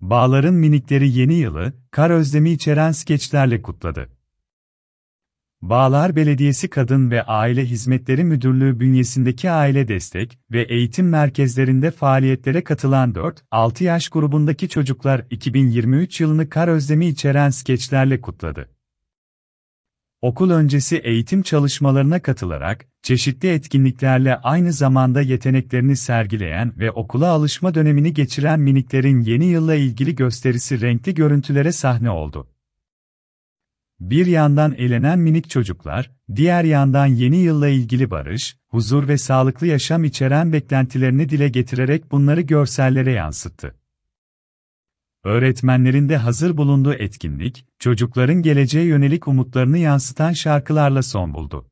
Bağların minikleri yeni yılı, kar özlemi içeren skeçlerle kutladı. Bağlar Belediyesi Kadın ve Aile Hizmetleri Müdürlüğü bünyesindeki aile destek ve eğitim merkezlerinde faaliyetlere katılan 4-6 yaş grubundaki çocuklar 2023 yılını kar özlemi içeren skeçlerle kutladı okul öncesi eğitim çalışmalarına katılarak, çeşitli etkinliklerle aynı zamanda yeteneklerini sergileyen ve okula alışma dönemini geçiren miniklerin yeni yılla ilgili gösterisi renkli görüntülere sahne oldu. Bir yandan eğlenen minik çocuklar, diğer yandan yeni yılla ilgili barış, huzur ve sağlıklı yaşam içeren beklentilerini dile getirerek bunları görsellere yansıttı. Öğretmenlerin de hazır bulunduğu etkinlik, çocukların geleceğe yönelik umutlarını yansıtan şarkılarla son buldu.